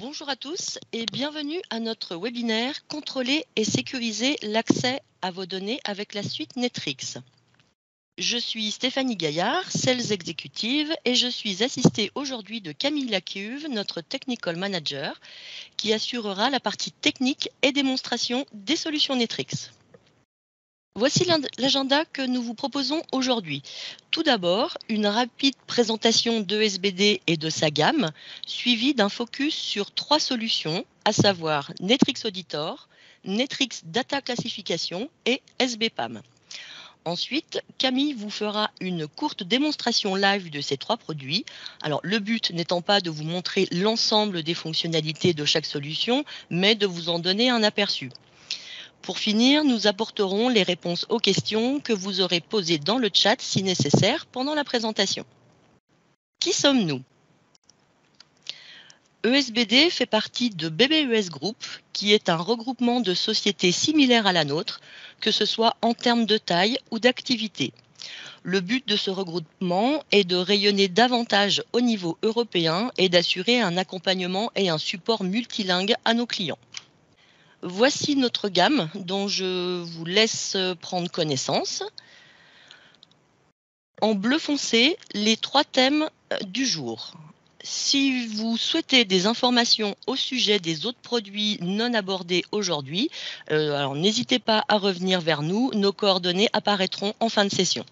Bonjour à tous et bienvenue à notre webinaire Contrôler et sécuriser l'accès à vos données avec la suite Netrix. Je suis Stéphanie Gaillard, Sales Exécutive, et je suis assistée aujourd'hui de Camille Lacuve, notre Technical Manager, qui assurera la partie technique et démonstration des solutions Netrix. Voici l'agenda que nous vous proposons aujourd'hui. Tout d'abord, une rapide présentation de SBD et de sa gamme, suivie d'un focus sur trois solutions, à savoir Netrix Auditor, Netrix Data Classification et SBPAM. Ensuite, Camille vous fera une courte démonstration live de ces trois produits. Alors, le but n'étant pas de vous montrer l'ensemble des fonctionnalités de chaque solution, mais de vous en donner un aperçu. Pour finir, nous apporterons les réponses aux questions que vous aurez posées dans le chat si nécessaire pendant la présentation. Qui sommes-nous ESBD fait partie de BBES Group, qui est un regroupement de sociétés similaires à la nôtre, que ce soit en termes de taille ou d'activité. Le but de ce regroupement est de rayonner davantage au niveau européen et d'assurer un accompagnement et un support multilingue à nos clients. Voici notre gamme dont je vous laisse prendre connaissance. En bleu foncé, les trois thèmes euh, du jour. Si vous souhaitez des informations au sujet des autres produits non abordés aujourd'hui, euh, n'hésitez pas à revenir vers nous. Nos coordonnées apparaîtront en fin de session.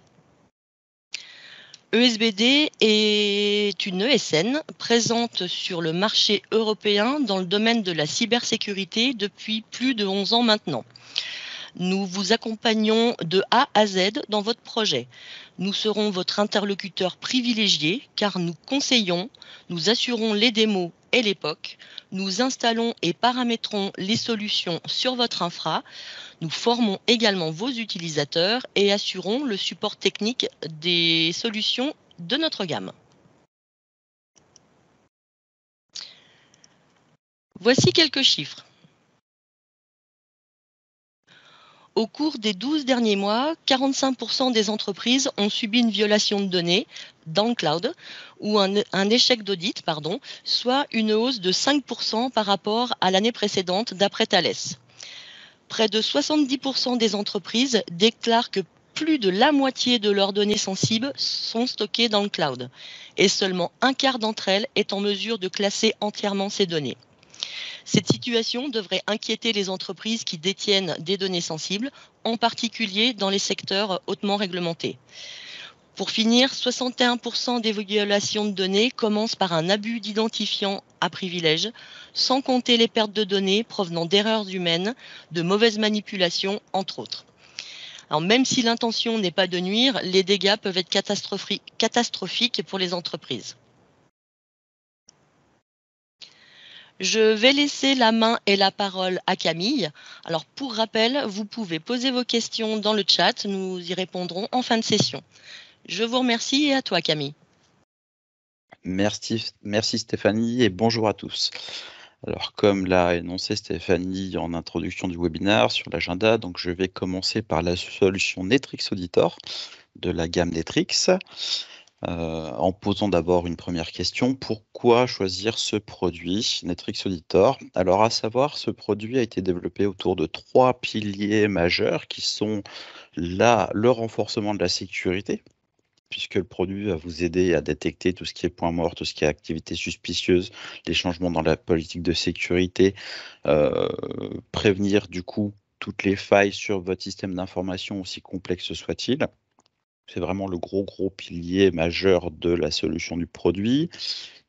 ESBD est une ESN présente sur le marché européen dans le domaine de la cybersécurité depuis plus de 11 ans maintenant. Nous vous accompagnons de A à Z dans votre projet. Nous serons votre interlocuteur privilégié car nous conseillons, nous assurons les démos et l'époque, nous installons et paramétrons les solutions sur votre infra. Nous formons également vos utilisateurs et assurons le support technique des solutions de notre gamme. Voici quelques chiffres. Au cours des 12 derniers mois, 45% des entreprises ont subi une violation de données, dans le cloud ou un, échec d'audit, pardon, soit une hausse de 5% par rapport à l'année précédente d'après Thales. Près de 70% des entreprises déclarent que plus de la moitié de leurs données sensibles sont stockées dans le cloud et seulement un quart d'entre elles est en mesure de classer entièrement ces données. Cette situation devrait inquiéter les entreprises qui détiennent des données sensibles, en particulier dans les secteurs hautement réglementés. Pour finir, 61% des violations de données commencent par un abus d'identifiant à privilège, sans compter les pertes de données provenant d'erreurs humaines, de mauvaises manipulations, entre autres. Alors, même si l'intention n'est pas de nuire, les dégâts peuvent être catastrophiques pour les entreprises. Je vais laisser la main et la parole à Camille. Alors pour rappel, vous pouvez poser vos questions dans le chat, nous y répondrons en fin de session. Je vous remercie et à toi Camille. Merci, merci Stéphanie et bonjour à tous. Alors, comme l'a énoncé Stéphanie en introduction du webinaire sur l'agenda, donc je vais commencer par la solution Netrix Auditor de la gamme Netrix. Euh, en posant d'abord une première question, pourquoi choisir ce produit, Netrix Auditor Alors, à savoir, ce produit a été développé autour de trois piliers majeurs qui sont là le renforcement de la sécurité, puisque le produit va vous aider à détecter tout ce qui est point mort, tout ce qui est activité suspicieuse, les changements dans la politique de sécurité, euh, prévenir du coup toutes les failles sur votre système d'information, aussi complexe soit-il. C'est vraiment le gros, gros pilier majeur de la solution du produit.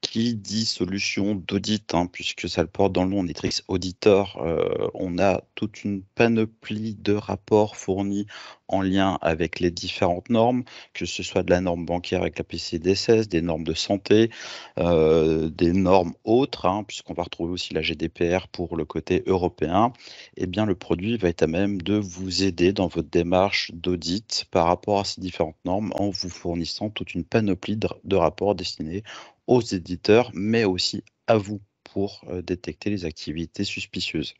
Qui dit solution d'audit, hein, puisque ça le porte dans le nom, Nitrix Auditor, euh, on a toute une panoplie de rapports fournis en lien avec les différentes normes, que ce soit de la norme bancaire avec la PCDSS, des normes de santé, euh, des normes autres, hein, puisqu'on va retrouver aussi la GDPR pour le côté européen, et eh bien le produit va être à même de vous aider dans votre démarche d'audit par rapport à ces différentes normes en vous fournissant toute une panoplie de rapports destinés aux éditeurs, mais aussi à vous pour euh, détecter les activités suspicieuses.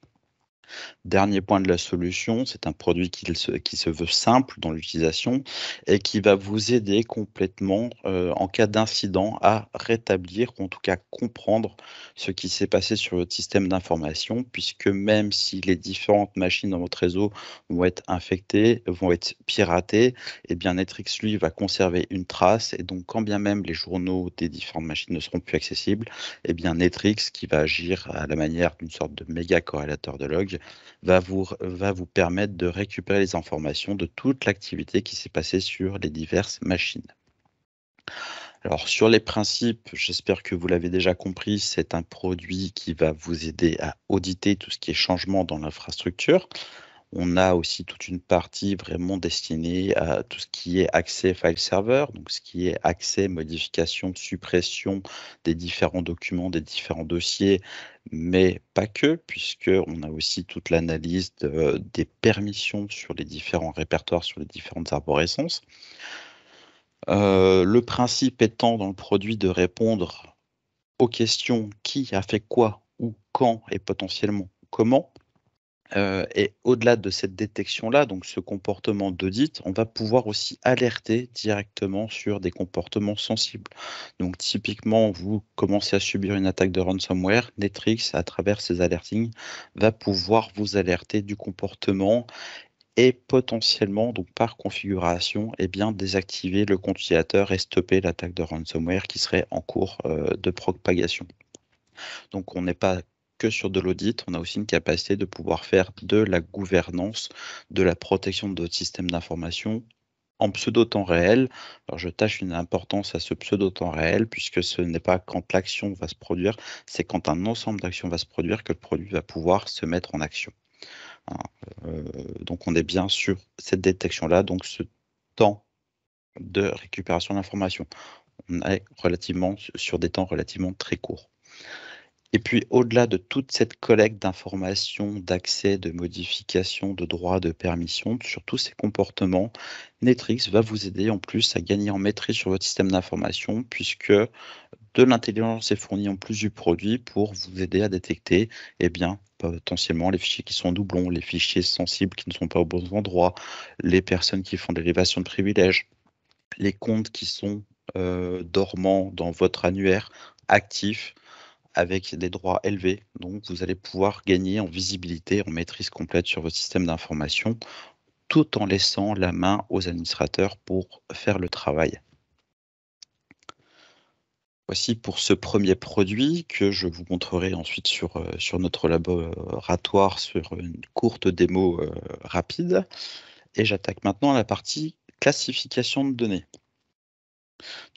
Dernier point de la solution, c'est un produit qui se, veut simple dans l'utilisation et qui va vous aider complètement euh, en cas d'incident à rétablir ou en tout cas comprendre ce qui s'est passé sur votre système d'information puisque même si les différentes machines dans votre réseau vont être infectées, vont être piratées, et eh bien Netrix lui va conserver une trace et donc quand bien même les journaux des différentes machines ne seront plus accessibles, et eh bien Netrix qui va agir à la manière d'une sorte de méga corrélateur de logs, va vous, va vous permettre de récupérer les informations de toute l'activité qui s'est passée sur les diverses machines. Alors sur les principes, j'espère que vous l'avez déjà compris, c'est un produit qui va vous aider à auditer tout ce qui est changement dans l'infrastructure. On a aussi toute une partie vraiment destinée à tout ce qui est accès file server, donc ce qui est accès, modification, suppression des différents documents, des différents dossiers, mais pas que, puisqu'on a aussi toute l'analyse des permissions sur les différents répertoires, sur les différentes arborescences. Euh, le principe étant dans le produit de répondre aux questions qui a fait quoi, ou quand et potentiellement comment, euh, et au-delà de cette détection-là, donc ce comportement d'audit, on va pouvoir aussi alerter directement sur des comportements sensibles. Donc typiquement, vous commencez à subir une attaque de ransomware, Netrix, à travers ses alertings, va pouvoir vous alerter du comportement et potentiellement, donc par configuration, et eh bien, désactiver le compte utilisateur et stopper l'attaque de ransomware qui serait en cours euh, de propagation. Donc on n'est pas sur de l'audit, on a aussi une capacité de pouvoir faire de la gouvernance, de la protection de notre système d'information en pseudo-temps réel. Alors je tâche une importance à ce pseudo-temps réel, puisque ce n'est pas quand l'action va se produire, c'est quand un ensemble d'actions va se produire que le produit va pouvoir se mettre en action. Hein, euh, donc on est bien sur cette détection-là, donc ce temps de récupération d'informations. On est relativement sur des temps relativement très courts. Et puis, au-delà de toute cette collecte d'informations, d'accès, de modifications, de droits, de permissions, sur tous ces comportements, Netrix va vous aider en plus à gagner en maîtrise sur votre système d'information, puisque de l'intelligence est fournie en plus du produit pour vous aider à détecter eh bien, potentiellement les fichiers qui sont doublons, les fichiers sensibles qui ne sont pas au bon endroit, les personnes qui font des de privilèges, les comptes qui sont euh, dormants dans votre annuaire actif, avec des droits élevés. Donc, vous allez pouvoir gagner en visibilité, en maîtrise complète sur votre système d'information, tout en laissant la main aux administrateurs pour faire le travail. Voici pour ce premier produit que je vous montrerai ensuite sur, euh, sur notre laboratoire sur une courte démo euh, rapide. Et j'attaque maintenant la partie classification de données.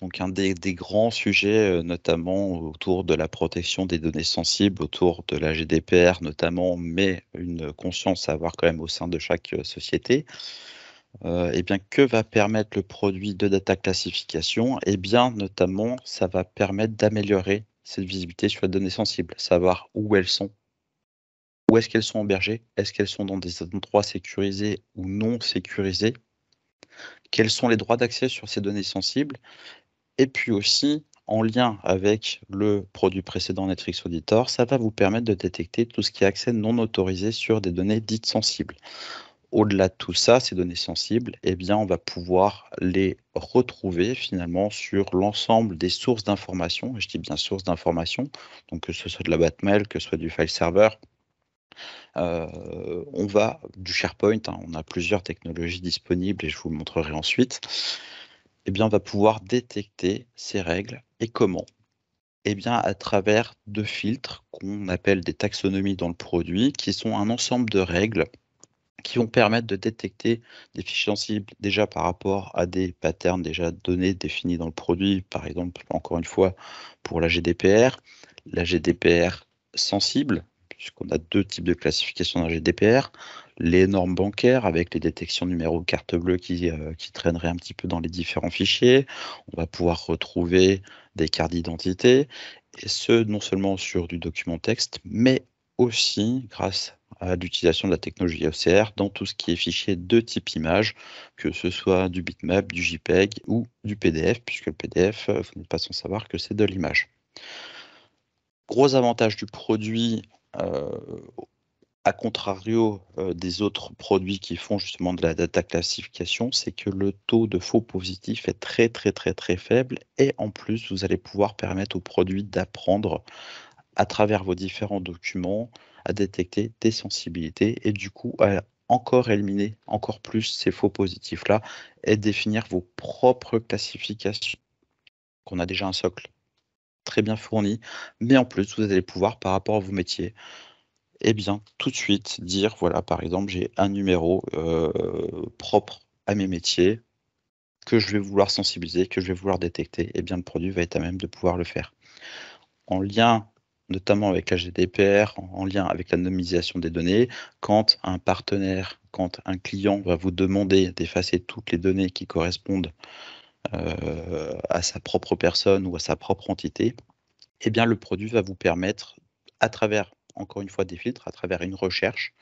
Donc un des, grands sujets, euh, notamment autour de la protection des données sensibles, autour de la GDPR notamment, mais une conscience à avoir quand même au sein de chaque euh, société. Euh, eh bien, que va permettre le produit de data classification Et eh bien, notamment, ça va permettre d'améliorer cette visibilité sur les données sensibles, savoir où elles sont, où est-ce qu'elles sont hébergées, est-ce qu'elles sont dans des endroits sécurisés ou non sécurisés, quels sont les droits d'accès sur ces données sensibles, et puis aussi en lien avec le produit précédent Netflix Auditor, ça va vous permettre de détecter tout ce qui est accès non autorisé sur des données dites sensibles. Au-delà de tout ça, ces données sensibles, eh bien, on va pouvoir les retrouver finalement sur l'ensemble des sources d'informations. Je dis bien sources d'informations, donc que ce soit de la boîte mail, que ce soit du file server, euh, on va du SharePoint, hein, on a plusieurs technologies disponibles et je vous montrerai ensuite. Eh bien, on va pouvoir détecter ces règles et comment eh bien, à travers deux filtres qu'on appelle des taxonomies dans le produit, qui sont un ensemble de règles qui vont permettre de détecter des fichiers sensibles déjà par rapport à des patterns déjà donnés, définis dans le produit, par exemple, encore une fois, pour la GDPR, la GDPR sensible, puisqu'on a deux types de classification d'un GDPR. Les normes bancaires avec les détections numéro carte bleue euh, qui, traîneraient un petit peu dans les différents fichiers. On va pouvoir retrouver des cartes d'identité, et ce, non seulement sur du document texte, mais aussi grâce à l'utilisation de la technologie OCR e dans tout ce qui est fichier de type image, que ce soit du bitmap, du JPEG ou du PDF, puisque le PDF, euh, vous n'êtes pas sans savoir que c'est de l'image. Gros avantage du produit euh, à contrario euh, des autres produits qui font justement de la data classification, c'est que le taux de faux positifs est très très très très faible et en plus vous allez pouvoir permettre aux produits d'apprendre à travers vos différents documents à détecter des sensibilités et du coup à encore éliminer encore plus ces faux positifs là et définir vos propres classifications. Qu'on a déjà un socle très bien fourni, mais en plus, vous allez pouvoir, par rapport à vos métiers, eh bien, tout de suite dire, voilà, par exemple, j'ai un numéro euh, propre à mes métiers que je vais vouloir sensibiliser, que je vais vouloir détecter, et eh bien, le produit va être à même de pouvoir le faire. En lien notamment avec la GDPR, en lien avec l'anonymisation des données, quand un partenaire, quand un client va vous demander d'effacer toutes les données qui correspondent euh, à sa propre personne ou à sa propre entité, eh bien le produit va vous permettre, à travers, encore une fois, des filtres, à travers une recherche,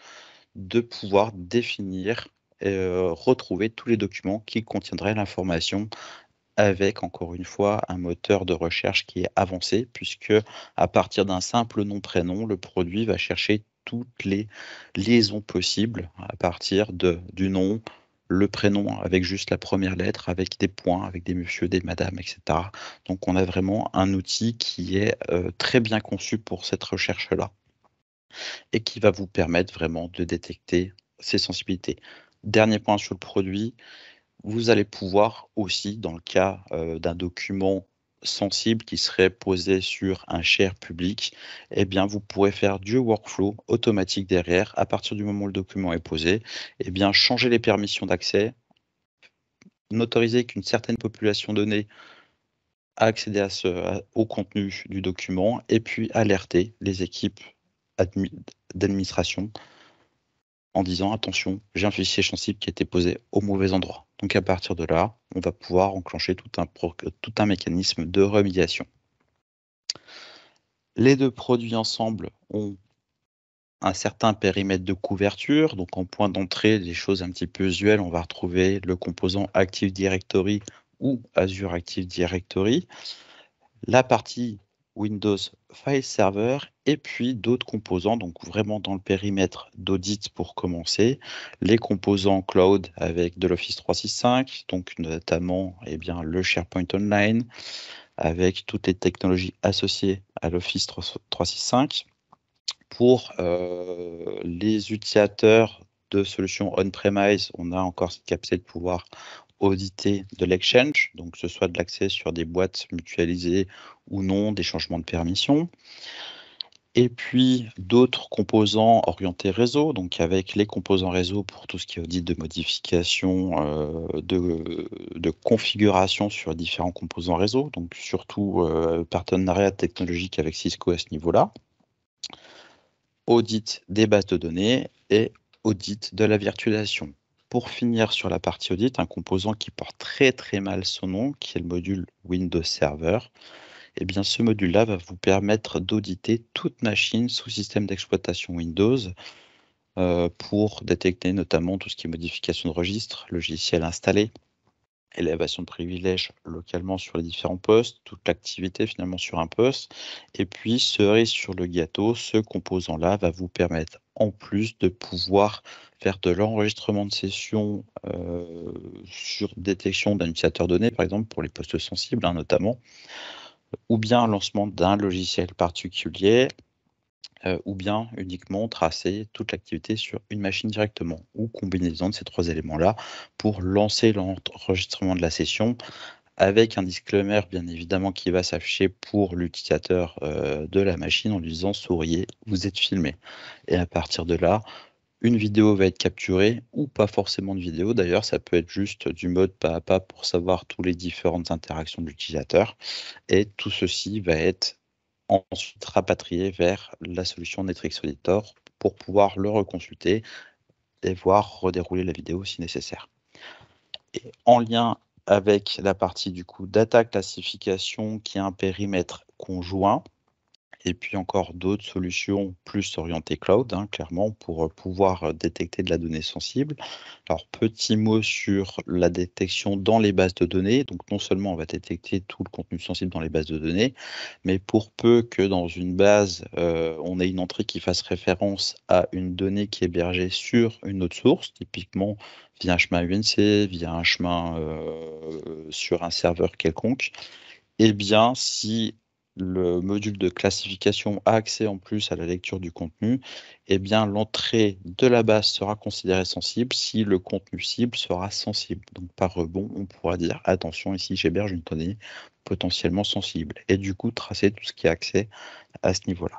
de pouvoir définir et euh, retrouver tous les documents qui contiendraient l'information avec encore une fois un moteur de recherche qui est avancé puisque à partir d'un simple nom prénom le produit va chercher toutes les liaisons possibles à partir du nom, le prénom avec juste la première lettre, avec des points, avec des monsieur, des madames, etc. Donc on a vraiment un outil qui est euh, très bien conçu pour cette recherche-là et qui va vous permettre vraiment de détecter ces sensibilités. Dernier point sur le produit, vous allez pouvoir aussi, dans le cas euh, d'un document sensible qui serait posé sur un share public, eh bien, vous pourrez faire du workflow automatique derrière. À partir du moment où le document est posé, eh bien, changer les permissions d'accès, n'autoriser qu'une certaine population donnée à accéder au contenu du document et puis alerter les équipes d'administration en disant attention, j'ai un fichier sensible qui a été posé au mauvais endroit. Donc à partir de là, on va pouvoir enclencher tout un, tout un mécanisme de remédiation. Les deux produits ensemble ont un certain périmètre de couverture. Donc en point d'entrée, des choses un petit peu usuelles, on va retrouver le composant Active Directory ou Azure Active Directory. La partie Windows file server et puis d'autres composants, donc vraiment dans le périmètre d'audit pour commencer, les composants cloud avec de l'Office 365, donc notamment et eh bien, le SharePoint Online, avec toutes les technologies associées à l'Office 365. Pour euh, les utilisateurs de solutions on-premise, on a encore cette capacité de pouvoir Auditer de l'exchange, donc ce soit de l'accès sur des boîtes mutualisées ou non, des changements de permission. Et puis d'autres composants orientés réseau, donc avec les composants réseau pour tout ce qui est audit de modification, euh, de, configuration sur différents composants réseau, donc surtout euh, partenariat technologique avec Cisco à ce niveau-là, audit des bases de données et audit de la virtualisation pour finir sur la partie audit, un composant qui porte très très mal son nom, qui est le module Windows Server. Eh bien, ce module-là va vous permettre d'auditer toute machine sous système d'exploitation Windows euh, pour détecter notamment tout ce qui est modification de registre, logiciel installé, élévation de privilèges localement sur les différents postes, toute l'activité finalement sur un poste, et puis cerise sur le gâteau, ce composant-là va vous permettre en plus de pouvoir faire de l'enregistrement de session euh, sur détection d'un utilisateur donné, par exemple pour les postes sensibles hein, notamment, ou bien lancement d'un logiciel particulier, euh, ou bien uniquement tracer toute l'activité sur une machine directement, ou combinaison de ces trois éléments-là pour lancer l'enregistrement de la session avec un disclaimer bien évidemment qui va s'afficher pour l'utilisateur euh, de la machine en lui disant souriez, vous êtes filmé. Et à partir de là, une vidéo va être capturée ou pas forcément de vidéo. D'ailleurs, ça peut être juste du mode pas à pas pour savoir toutes les différentes interactions de l'utilisateur. Et tout ceci va être ensuite rapatrié vers la solution Netrix Auditor pour pouvoir le reconsulter et voir redérouler la vidéo si nécessaire. Et en lien avec la partie du coup data classification qui est un périmètre conjoint, et puis encore d'autres solutions plus orientées cloud, hein, clairement, pour euh, pouvoir euh, détecter de la donnée sensible. Alors, petit mot sur la détection dans les bases de données. Donc, non seulement on va détecter tout le contenu sensible dans les bases de données, mais pour peu que dans une base, euh, on ait une entrée qui fasse référence à une donnée qui est hébergée sur une autre source, typiquement via un chemin UNC, via un chemin sur un serveur quelconque, eh bien, si le module de classification a accès en plus à la lecture du contenu, et eh bien l'entrée de la base sera considérée sensible si le contenu cible sera sensible. Donc par rebond, on pourra dire attention, ici j'héberge une donnée potentiellement sensible. Et du coup, tracer tout ce qui a accès à ce niveau-là.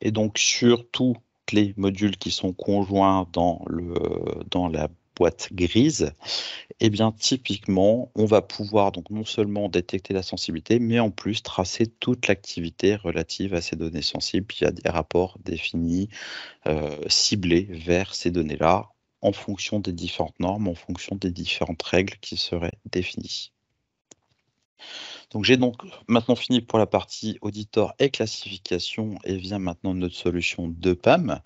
Et donc sur tous les modules qui sont conjoints dans, le, dans la boîte grise, et eh bien typiquement, on va pouvoir donc non seulement détecter la sensibilité, mais en plus tracer toute l'activité relative à ces données sensibles a des rapports définis, euh, ciblés vers ces données-là, en fonction des différentes normes, en fonction des différentes règles qui seraient définies. Donc j'ai donc maintenant fini pour la partie auditor et classification et vient maintenant notre solution de PAM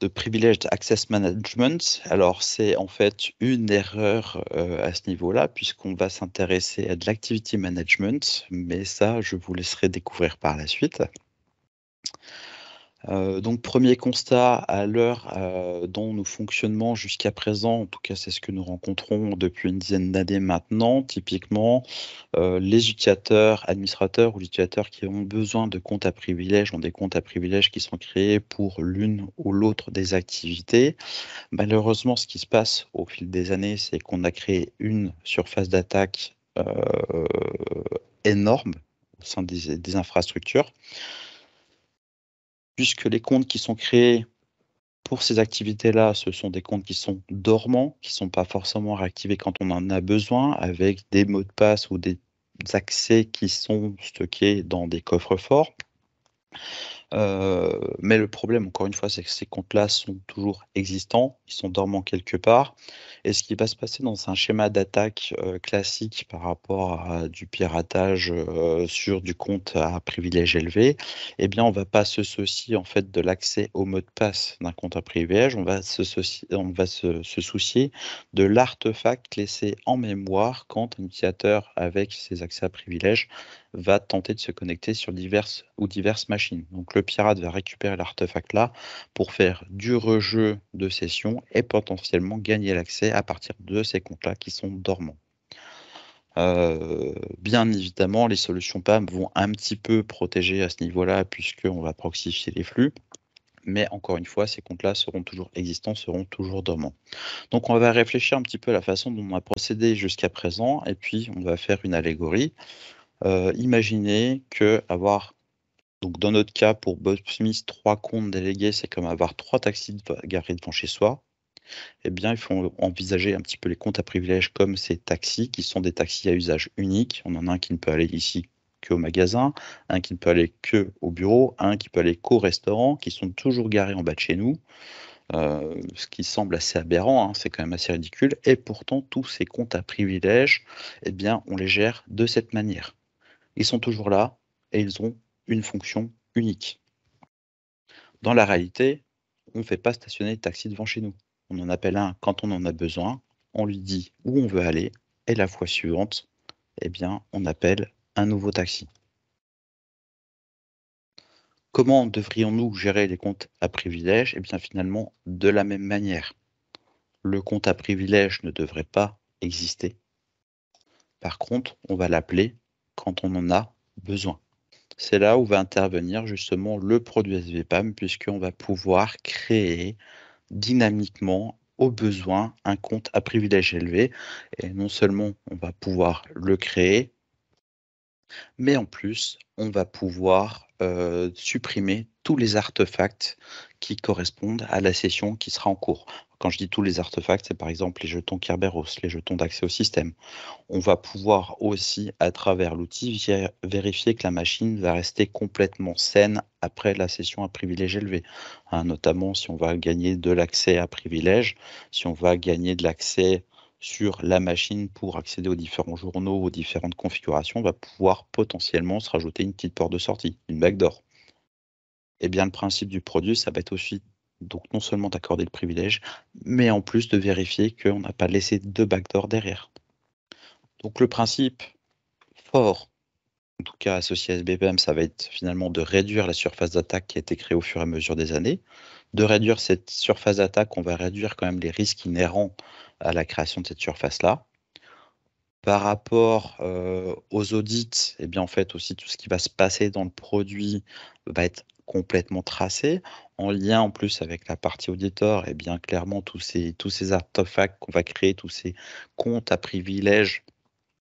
de Privileged Access Management. Alors c'est en fait une erreur euh, à ce niveau-là puisqu'on va s'intéresser à de l'activity management, mais ça je vous laisserai découvrir par la suite. Euh, donc premier constat, à l'heure euh, dont nous fonctionnements jusqu'à présent, en tout cas c'est ce que nous rencontrons depuis une dizaine d'années maintenant, typiquement euh, les utilisateurs, administrateurs ou utilisateurs qui ont besoin de comptes à privilèges ont des comptes à privilèges qui sont créés pour l'une ou l'autre des activités. Malheureusement, ce qui se passe au fil des années, c'est qu'on a créé une surface d'attaque énorme au sein des infrastructures puisque les comptes qui sont créés pour ces activités-là, ce sont des comptes qui sont dormants, qui ne sont pas forcément réactivés quand on en a besoin, avec des mots de passe ou des accès qui sont stockés dans des coffres forts. Euh, mais le problème, encore une fois, c'est que ces comptes-là sont toujours existants, ils sont dormants quelque part. Et ce qui va se passer dans un schéma d'attaque euh, classique par rapport à du piratage euh, sur du compte à privilège élevé, eh bien, on va pas se soucier en fait de l'accès au mot de passe d'un compte à privilège, on va se, soucier, on va se, soucier de l'artefact laissé en mémoire quand un utilisateur avec ses accès à privilège va tenter de se connecter sur diverses ou diverses machines. Donc le pirate va récupérer l'artefact là pour faire du rejeu de session et potentiellement gagner l'accès à partir de ces comptes-là qui sont dormants. Euh, bien évidemment, les solutions PAM vont un petit peu protéger à ce niveau-là, puisqu'on va proxifier les flux. Mais encore une fois, ces comptes-là seront toujours existants, seront toujours dormants. Donc on va réfléchir un petit peu à la façon dont on a procédé jusqu'à présent, et puis on va faire une allégorie. Euh, imaginez que avoir donc dans notre cas, pour Bob Smith, trois comptes délégués, c'est comme avoir trois taxis garés devant chez soi. Eh bien, il faut envisager un petit peu les comptes à privilèges comme ces taxis, qui sont des taxis à usage unique. On en a un qui ne peut aller ici qu'au magasin, un qui ne peut aller que au bureau, un qui peut aller qu'au restaurant, qui sont toujours garés en bas de chez nous. Euh, ce qui semble assez aberrant, hein, c'est quand même assez ridicule. Et pourtant, tous ces comptes à privilèges, eh bien, on les gère de cette manière. Ils sont toujours là et ils ont une fonction unique. Dans la réalité, on ne fait pas stationner le taxi devant chez nous. On en appelle un quand on en a besoin, on lui dit où on veut aller, et la fois suivante, eh bien, on appelle un nouveau taxi. Comment devrions-nous gérer les comptes à privilèges Eh bien, finalement, de la même manière. Le compte à privilèges ne devrait pas exister. Par contre, on va l'appeler quand on en a besoin c'est là où va intervenir justement le produit SVPAM, puisqu'on va pouvoir créer dynamiquement au besoin un compte à privilèges élevés. Et non seulement on va pouvoir le créer, mais en plus, on va pouvoir euh, supprimer tous les artefacts qui correspondent à la session qui sera en cours. Quand je dis tous les artefacts, c'est par exemple les jetons Kerberos, les jetons d'accès au système. On va pouvoir aussi, à travers l'outil, vérifier que la machine va rester complètement saine après la session à privilège élevé. Hein, notamment si on va gagner de l'accès à privilège, si on va gagner de l'accès sur la machine pour accéder aux différents journaux, aux différentes configurations, on va pouvoir potentiellement se rajouter une petite porte de sortie, une backdoor. Et eh bien, le principe du produit, ça va être aussi donc non seulement d'accorder le privilège, mais en plus de vérifier qu'on n'a pas laissé de backdoor derrière. Donc le principe fort, en tout cas associé à SBPM, ça va être finalement de réduire la surface d'attaque qui a été créée au fur et à mesure des années. De réduire cette surface d'attaque, on va réduire quand même les risques inhérents à la création de cette surface-là. Par rapport euh, aux audits, et eh bien en fait aussi tout ce qui va se passer dans le produit va être complètement tracé, en lien en plus avec la partie auditeur, et bien clairement tous ces, tous ces artefacts qu'on va créer, tous ces comptes à privilèges,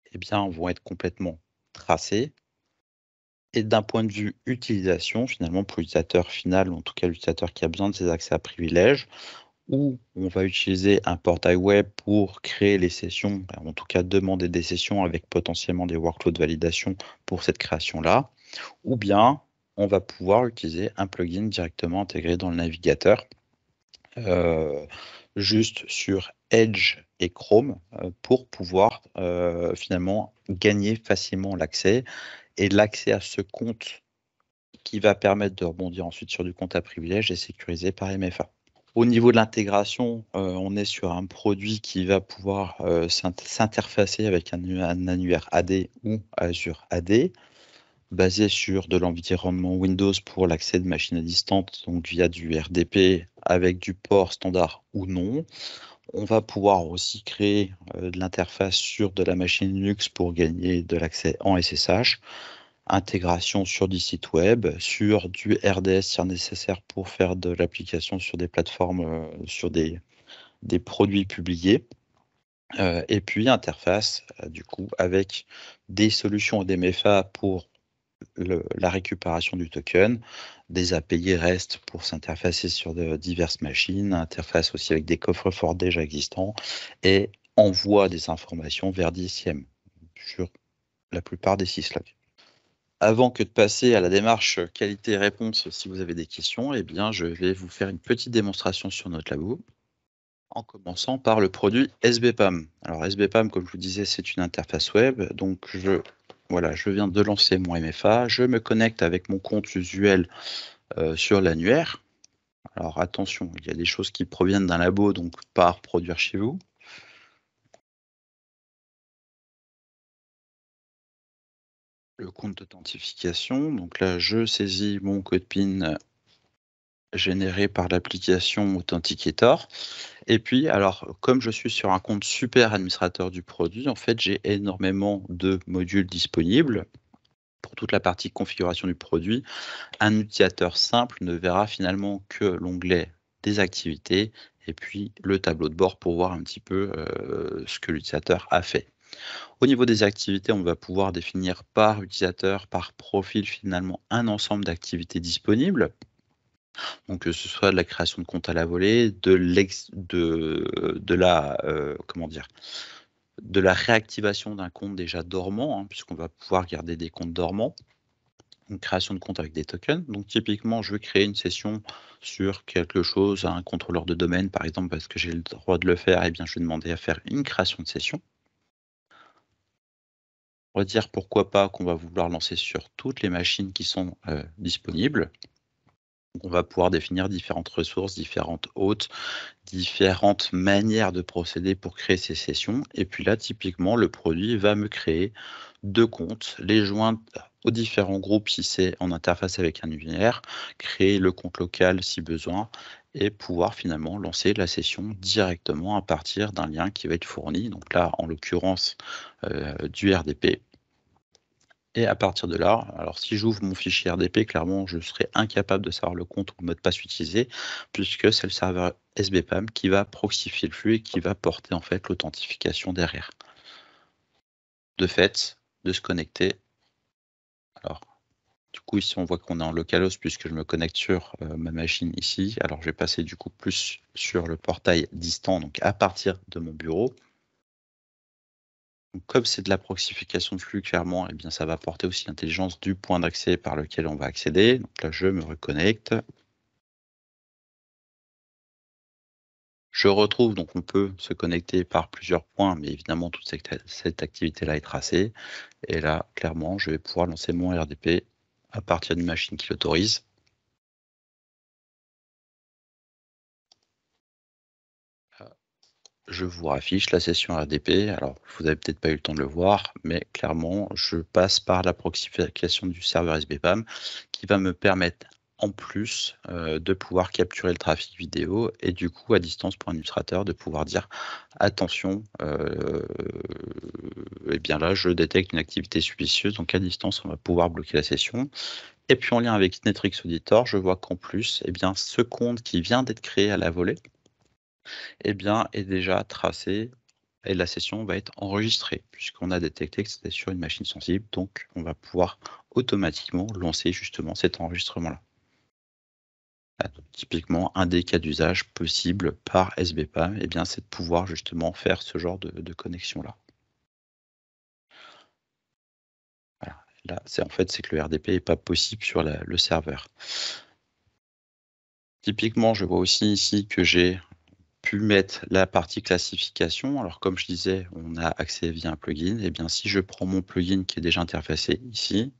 et eh bien vont être complètement tracés. Et d'un point de vue utilisation, finalement, pour l'utilisateur final, en tout cas l'utilisateur qui a besoin de ces accès à privilèges, où on va utiliser un portail web pour créer les sessions, en tout cas demander des sessions avec potentiellement des workloads de validation pour cette création-là, ou bien on va pouvoir utiliser un plugin directement intégré dans le navigateur. Euh, juste sur Edge et Chrome euh, pour pouvoir euh, finalement gagner facilement l'accès et l'accès à ce compte qui va permettre de rebondir ensuite sur du compte à privilèges et sécurisé par MFA. Au niveau de l'intégration, on est sur un produit qui va pouvoir s'interfacer avec un, annuaire AD ou Azure AD basé sur de l'environnement Windows pour l'accès de machines à distance, donc via du RDP avec du port standard ou non. On va pouvoir aussi créer euh, de l'interface sur de la machine Linux pour gagner de l'accès en SSH. Intégration sur du site web, sur du RDS si nécessaire pour faire de l'application sur des plateformes, euh, sur des, des, produits publiés. Euh, et puis interface du coup avec des solutions et des méFA pour la récupération du token, des API reste pour s'interfacer sur de diverses machines, interface aussi avec des coffres forts déjà existants, et envoie des informations vers DCM sur la plupart des systèmes. Avant que de passer à la démarche qualité-réponse, si vous avez des questions, eh bien, je vais vous faire une petite démonstration sur notre labo en commençant par le produit SBPAM. Alors SBPAM, comme je vous disais, c'est une interface web. Donc je voilà, je viens de lancer mon MFA, je me connecte avec mon compte usuel euh, sur l'annuaire. Alors attention, il y a des choses qui proviennent d'un labo, donc pas produire chez vous. Le compte d'authentification, donc là je saisis mon code PIN généré par l'application Authenticator. Et puis, alors, comme je suis sur un compte super administrateur du produit, en fait, j'ai énormément de modules disponibles pour toute la partie configuration du produit. Un utilisateur simple ne verra finalement que l'onglet des activités et puis le tableau de bord pour voir un petit peu euh, ce que l'utilisateur a fait. Au niveau des activités, on va pouvoir définir par utilisateur, par profil finalement un ensemble d'activités disponibles donc, que ce soit de la création de compte à la volée, de, la. Euh, comment dire de la réactivation d'un compte déjà dormant, hein, puisqu'on va pouvoir garder des comptes dormants, une création de compte avec des tokens. Donc typiquement, je veux créer une session sur quelque chose, un contrôleur de domaine par exemple, parce que j'ai le droit de le faire, et eh bien je vais demander à faire une création de session. On va dire pourquoi pas qu'on va vouloir lancer sur toutes les machines qui sont euh, disponibles on va pouvoir définir différentes ressources, différentes hôtes, différentes manières de procéder pour créer ces sessions. Et puis là, typiquement, le produit va me créer deux comptes, les joindre aux différents groupes si c'est en interface avec un univers, créer le compte local si besoin, et pouvoir finalement lancer la session directement à partir d'un lien qui va être fourni. Donc là, en l'occurrence, euh, du RDP. Et à partir de là, alors si j'ouvre mon fichier RDP, clairement, je serai incapable de savoir le compte ou le mot de passe utilisé, puisque c'est le serveur SBPAM qui va proxifier le flux et qui va porter en fait l'authentification derrière. De fait, de se connecter. Alors, du coup, ici, on voit qu'on est en localhost puisque je me connecte sur euh, ma machine ici. Alors, je vais passer du coup plus sur le portail distant, donc à partir de mon bureau comme c'est de la proxification de flux, clairement, eh bien, ça va porter aussi l'intelligence du point d'accès par lequel on va accéder. Donc là, je me reconnecte. Je retrouve, donc on peut se connecter par plusieurs points, mais évidemment, toute cette, cette activité-là est tracée. Et là, clairement, je vais pouvoir lancer mon RDP à partir d'une machine qui l'autorise. je vous raffiche la session RDP. Alors, vous n'avez peut-être pas eu le temps de le voir, mais clairement, je passe par la proxification du serveur SBPAM qui va me permettre en plus euh, de pouvoir capturer le trafic vidéo et du coup à distance pour un illustrateur de pouvoir dire attention et euh, eh bien là je détecte une activité suspicieuse donc à distance on va pouvoir bloquer la session et puis en lien avec Netrix Auditor je vois qu'en plus eh bien ce compte qui vient d'être créé à la volée eh bien, est déjà tracé et la session va être enregistrée puisqu'on a détecté que c'était sur une machine sensible. Donc, on va pouvoir automatiquement lancer justement cet enregistrement-là. Ah, typiquement, un des cas d'usage possible par SBPAM, eh c'est de pouvoir justement faire ce genre de, connexion-là. Là, c'est en fait, c'est que le RDP n'est pas possible sur le serveur. Typiquement, je vois aussi ici que j'ai pu mettre la partie classification. Alors, comme je disais, on a accès via un plugin. Et eh bien, si je prends mon plugin qui est déjà interfacé ici,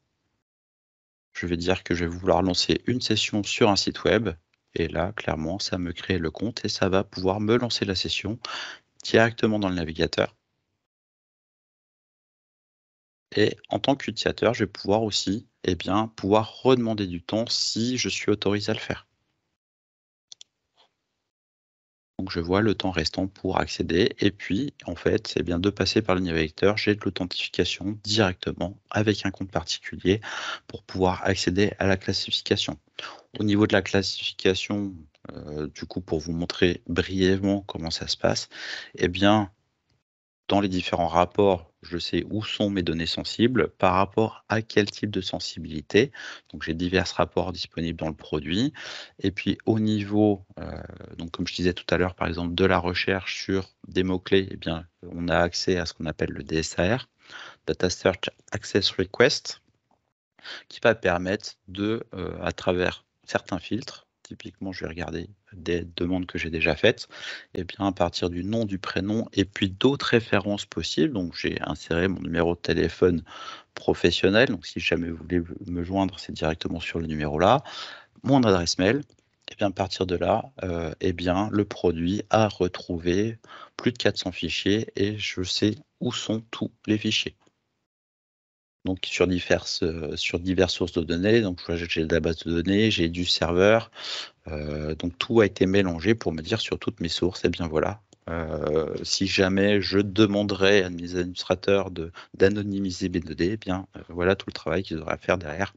je vais dire que je vais vouloir lancer une session sur un site web. Et là, clairement, ça me crée le compte et ça va pouvoir me lancer la session directement dans le navigateur. Et en tant qu'utilisateur, je vais pouvoir aussi et eh bien, pouvoir redemander du temps si je suis autorisé à le faire. je vois le temps restant pour accéder. Et puis, en fait, c'est bien de passer par le vecteur. J'ai de l'authentification directement avec un compte particulier pour pouvoir accéder à la classification. Au niveau de la classification, euh, du coup, pour vous montrer brièvement comment ça se passe, eh bien, dans les différents rapports je sais où sont mes données sensibles par rapport à quel type de sensibilité. Donc j'ai divers rapports disponibles dans le produit. Et puis au niveau, euh, donc comme je disais tout à l'heure, par exemple de la recherche sur des mots-clés, eh bien on a accès à ce qu'on appelle le DSAR, Data Search Access Request, qui va permettre de, euh, à travers certains filtres, typiquement, je vais regarder des demandes que j'ai déjà faites, et eh bien à partir du nom, du prénom et puis d'autres références possibles. Donc j'ai inséré mon numéro de téléphone professionnel. Donc si jamais vous voulez me joindre, c'est directement sur le numéro là. Mon adresse mail. Et eh bien à partir de là, euh, eh bien le produit a retrouvé plus de 400 fichiers et je sais où sont tous les fichiers donc sur diverses, euh, sur diverses sources de données. Donc j'ai la base de données, j'ai du serveur. Euh, donc tout a été mélangé pour me dire sur toutes mes sources, et eh bien voilà. Euh, si jamais je demanderais à mes administrateurs d'anonymiser mes données, d eh bien voilà tout le travail qu'ils auraient à faire derrière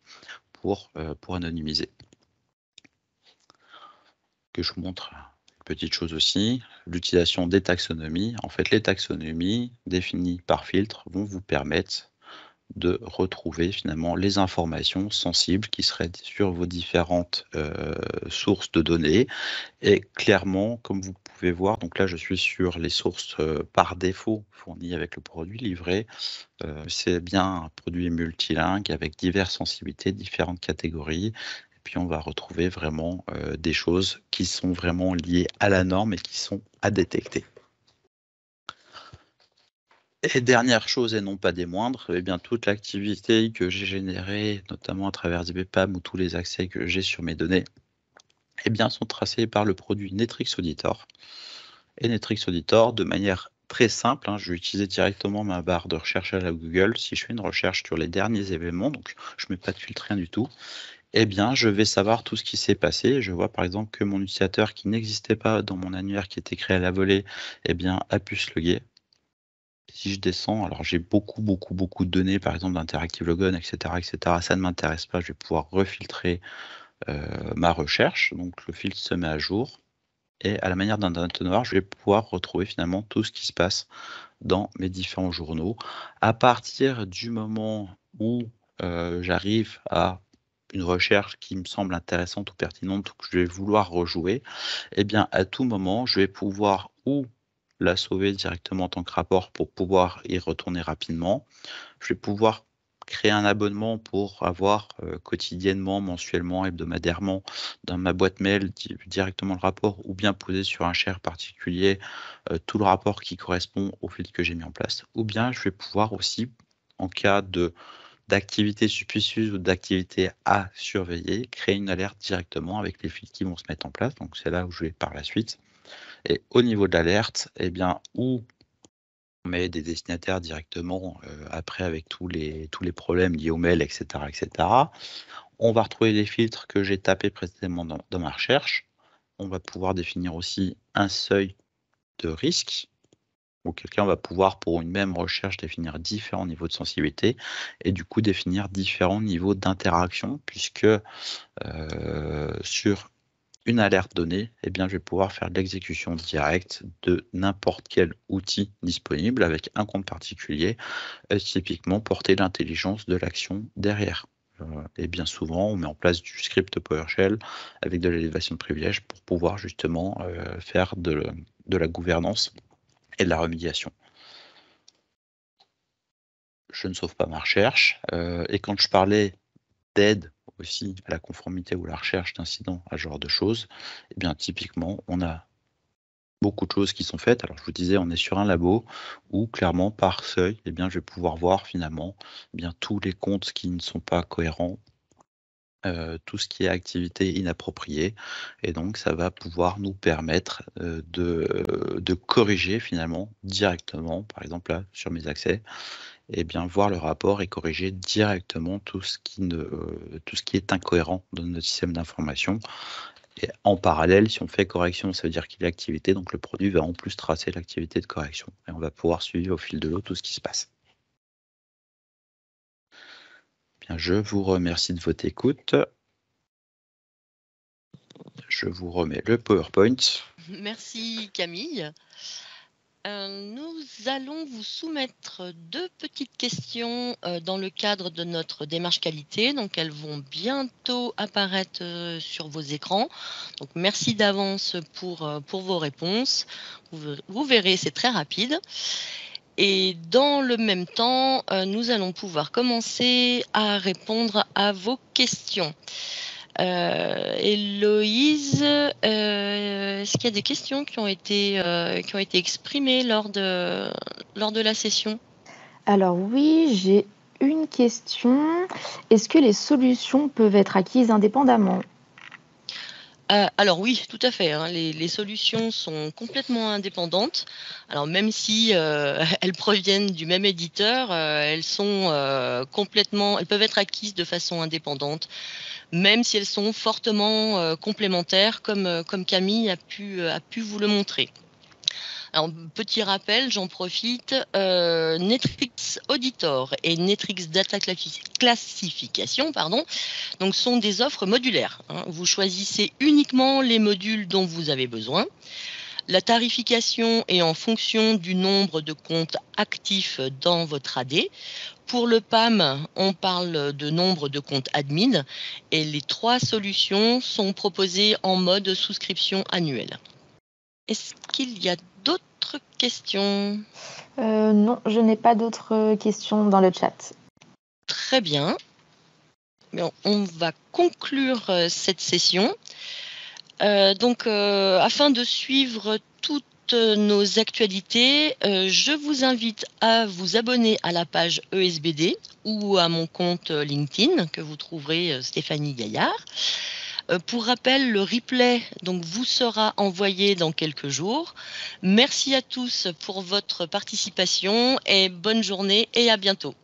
pour, pour anonymiser. Que je vous montre une petite chose aussi, l'utilisation des taxonomies. En fait, les taxonomies définies par filtre vont vous permettre de retrouver finalement les informations sensibles qui seraient sur vos différentes euh, sources de données. Et clairement, comme vous pouvez voir, donc là je suis sur les sources euh, par défaut fournies avec le produit livré. Euh, c'est bien un produit multilingue avec diverses sensibilités, différentes catégories. Et puis on va retrouver vraiment des choses qui sont vraiment liées à la norme et qui sont à détecter. Et dernière chose, et non pas des moindres, eh bien, toute l'activité que j'ai générée, notamment à travers BPAM ou tous les accès que j'ai sur mes données, eh bien, sont tracés par le produit Netrix Auditor. Et Netrix Auditor, de manière très simple, hein, je vais utiliser directement ma barre de recherche à la Google. Si je fais une recherche sur les derniers événements, donc je ne mets pas de filtre, rien du tout, eh bien, je vais savoir tout ce qui s'est passé. Je vois par exemple que mon utilisateur qui n'existait pas dans mon annuaire qui était créé à la volée, bien, a pu se loguer si je descends, alors j'ai beaucoup, beaucoup, beaucoup de données, par exemple d'Interactive Logon, etc., etc. Ça ne m'intéresse pas, je vais pouvoir refiltrer euh, ma recherche. Donc le filtre se met à jour. Et à la manière d'un noir, je vais pouvoir retrouver finalement tout ce qui se passe dans mes différents journaux. À partir du moment où euh, j'arrive à une recherche qui me semble intéressante ou pertinente que je vais vouloir rejouer, eh bien à tout moment, je vais pouvoir ou la sauver directement en tant que rapport pour pouvoir y retourner rapidement. Je vais pouvoir créer un abonnement pour avoir euh, quotidiennement, mensuellement, hebdomadairement dans ma boîte mail directement le rapport ou bien poser sur un share particulier euh, tout le rapport qui correspond au fil que j'ai mis en place. Ou bien je vais pouvoir aussi, en cas de d'activité suspicieuse ou d'activité à surveiller, créer une alerte directement avec les fils qui vont se mettre en place. Donc c'est là où je vais par la suite et au niveau de l'alerte, eh bien, où on met des destinataires directement euh, après avec tous les, tous les problèmes liés au mail, etc., on va retrouver les filtres que j'ai tapés précédemment dans, ma recherche. On va pouvoir définir aussi un seuil de risque où quelqu'un va pouvoir, pour une même recherche, définir différents niveaux de sensibilité et du coup définir différents niveaux d'interaction, puisque euh, sur une alerte donnée, et eh bien, je vais pouvoir faire l'exécution directe de n'importe quel outil disponible avec un compte particulier, euh, typiquement porter l'intelligence de l'action derrière. Euh, et bien souvent, on met en place du script PowerShell avec de l'élévation de privilèges pour pouvoir justement euh, faire de, la gouvernance et de la remédiation je ne sauve pas ma recherche. et quand je parlais d'aide aussi à la conformité ou la recherche d'incidents à ce genre de choses, eh bien typiquement, on a beaucoup de choses qui sont faites. Alors je vous disais, on est sur un labo où clairement par seuil, eh bien, je vais pouvoir voir finalement eh bien, tous les comptes qui ne sont pas cohérents, euh, tout ce qui est activité inappropriée. Et donc ça va pouvoir nous permettre euh, de, euh, de, corriger finalement directement, par exemple là, sur mes accès, et bien, voir le rapport et corriger directement tout ce qui, euh, tout ce qui est incohérent dans notre système d'information. Et en parallèle, si on fait correction, ça veut dire qu'il y a activité, donc le produit va en plus tracer l'activité de correction. Et on va pouvoir suivre au fil de l'eau tout ce qui se passe. Bien, je vous remercie de votre écoute. Je vous remets le PowerPoint. Merci Camille. Euh, nous allons vous soumettre deux petites questions euh, dans le cadre de notre démarche qualité. Donc, elles vont bientôt apparaître euh, sur vos écrans. Donc, merci d'avance pour, pour vos réponses. Vous, vous verrez, c'est très rapide. Et dans le même temps, nous allons pouvoir commencer à répondre à vos questions. Euh, Héloïse, euh, est-ce qu'il y a des questions qui ont été, euh, qui ont été exprimées lors de, lors de la session Alors oui, j'ai une question. Est-ce que les solutions peuvent être acquises indépendamment alors oui, tout à fait. Hein. Les, solutions sont complètement indépendantes. Alors même si elles proviennent du même éditeur, elles sont complètement, elles peuvent être acquises de façon indépendante même si elles sont fortement euh, complémentaires, comme, euh, comme Camille a pu, euh, a pu vous le montrer. Alors, petit rappel, j'en profite, Netrix Auditor et Netrix Data Classification pardon, donc sont des offres modulaires. Hein. Vous choisissez uniquement les modules dont vous avez besoin. La tarification est en fonction du nombre de comptes actifs dans votre AD. Pour le PAM, on parle de nombre de comptes admin et les trois solutions sont proposées en mode souscription annuelle. Est-ce qu'il y a d'autres questions euh, Non, je n'ai pas d'autres euh, questions dans le chat. Très bien. On va conclure euh, cette session. donc, afin de suivre toutes nos actualités, euh, je vous invite à vous abonner à la page ESBD ou à mon compte LinkedIn que vous trouverez euh, Stéphanie Gaillard. Euh, pour rappel, le replay donc, vous sera envoyé dans quelques jours. Merci à tous pour votre participation et bonne journée et à bientôt.